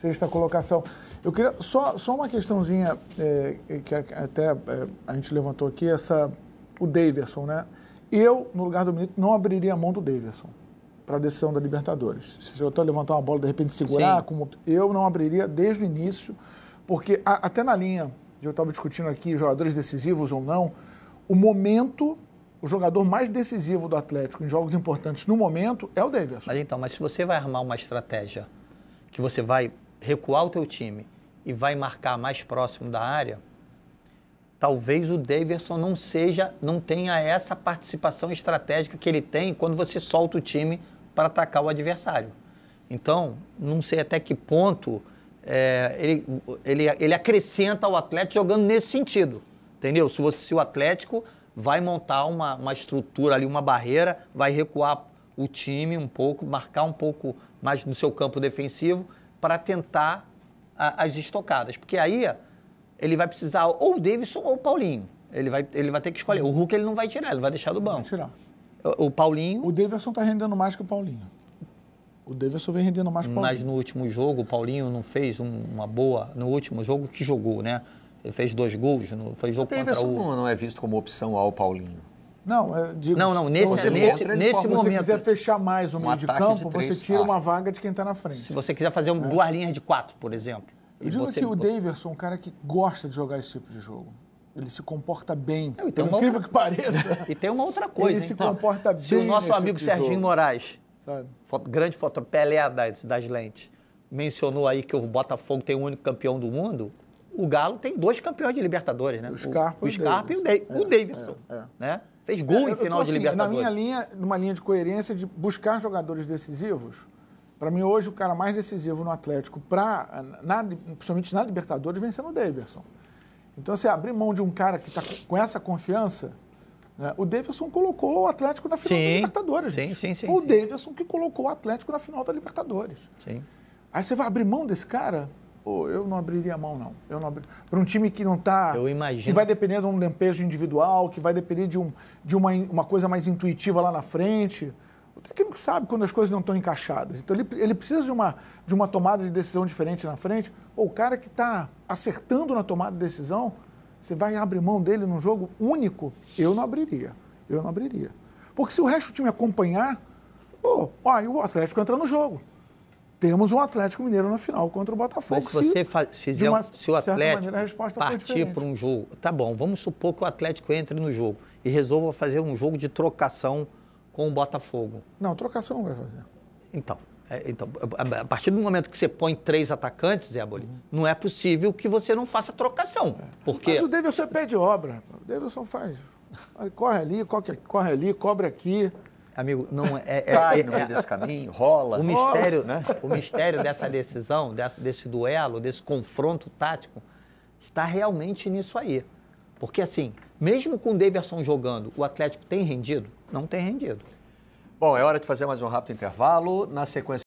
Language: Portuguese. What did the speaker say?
sexta colocação. Eu queria só, só uma questãozinha é, é que até é, a gente levantou aqui, essa o Daverson, né? Eu, no lugar do Milito, não abriria a mão do Daverson para a decisão da Libertadores. Se eu estou levantar uma bola, de repente segurar, Sim. como eu não abriria desde o início, porque a, até na linha de eu estava discutindo aqui, jogadores decisivos ou não, o momento o jogador mais decisivo do Atlético em jogos importantes no momento é o Davidson. Mas então, mas se você vai armar uma estratégia que você vai recuar o teu time e vai marcar mais próximo da área, talvez o Davidson não seja, não tenha essa participação estratégica que ele tem quando você solta o time para atacar o adversário. Então, não sei até que ponto é, ele, ele, ele acrescenta ao Atlético jogando nesse sentido, entendeu? Se, você, se o Atlético vai montar uma, uma estrutura ali, uma barreira, vai recuar o time um pouco, marcar um pouco mais no seu campo defensivo para tentar a, as estocadas. Porque aí ele vai precisar ou o Davidson ou o Paulinho. Ele vai, ele vai ter que escolher. O Hulk ele não vai tirar, ele vai deixar do banco. Vai tirar. O, o Paulinho. O Davidson está rendendo mais que o Paulinho. O Davidson vem rendendo mais que o Paulinho. Mas no último jogo, o Paulinho não fez uma boa. No último jogo que jogou, né? Ele fez dois gols, no, foi jogo o contra o... não é visto como opção ao Paulinho. Não, é, digo, não, não, nesse, você nesse, nesse momento. Se você quiser fechar mais o um meio de campo, de três, você tira ah. uma vaga de quem está na frente. Se você quiser fazer um, é. duas linhas de quatro, por exemplo. Eu digo que o Daverson é um cara que gosta de jogar esse tipo de jogo. Ele se comporta bem. Não, por incrível outra... que pareça. e tem uma outra coisa. Ele hein? se então. comporta bem. Se o nosso amigo tipo Serginho Moraes, Sabe? Foto, grande fotopelé das, das lentes, mencionou aí que o Botafogo tem o único campeão do mundo, o Galo tem dois campeões de Libertadores, né? O Scarpa, o, o Scarpa e o, Davis. É, o Davidson. É, é. Né? Fez gol é, em final tô, assim, de Libertadores. Na minha linha, numa linha de coerência de buscar jogadores decisivos. Para mim, hoje, o cara mais decisivo no Atlético, pra, na, principalmente na Libertadores, vem sendo o Davidson. Então, você abrir mão de um cara que está com essa confiança, né, o Davidson colocou o Atlético na final sim, da Libertadores. Sim, sim, sim. O Davidson que colocou o Atlético na final da Libertadores. Sim. Aí você vai abrir mão desse cara? pô, eu não abriria a mão, não. Eu não abri... Para um time que não está. Eu imagino. Que vai depender de um lampejo individual, que vai depender de, um, de uma, uma coisa mais intuitiva lá na frente. O técnico sabe quando as coisas não estão encaixadas. Então ele, ele precisa de uma, de uma tomada de decisão diferente na frente. ou o cara que está acertando na tomada de decisão, você vai abrir mão dele num jogo único? Eu não abriria. Eu não abriria. Porque se o resto do time acompanhar, pô, ó, o Atlético entra no jogo temos um Atlético Mineiro na final contra o Botafogo. Mas se você se, fizer uma, se o Atlético maneira, partir para um jogo, tá bom, vamos supor que o Atlético entre no jogo e resolva fazer um jogo de trocação com o Botafogo. Não, trocação não vai fazer. Então, é, então a, partir do momento que você põe três atacantes, Zé Boli, uhum. não é possível que você não faça trocação. É. Porque... Mas o Davidson é pé de obra. O Davidson faz. corre ali, corre, corre ali, cobra aqui. Amigo, não é. é Cai é, é, no meio é, desse caminho, rola. O rola, mistério, né? o mistério dessa decisão, desse, desse duelo, desse confronto tático, está realmente nisso aí. Porque, assim, mesmo com o Davidson jogando, o Atlético tem rendido? Não tem rendido. Bom, é hora de fazer mais um rápido intervalo. Na sequência.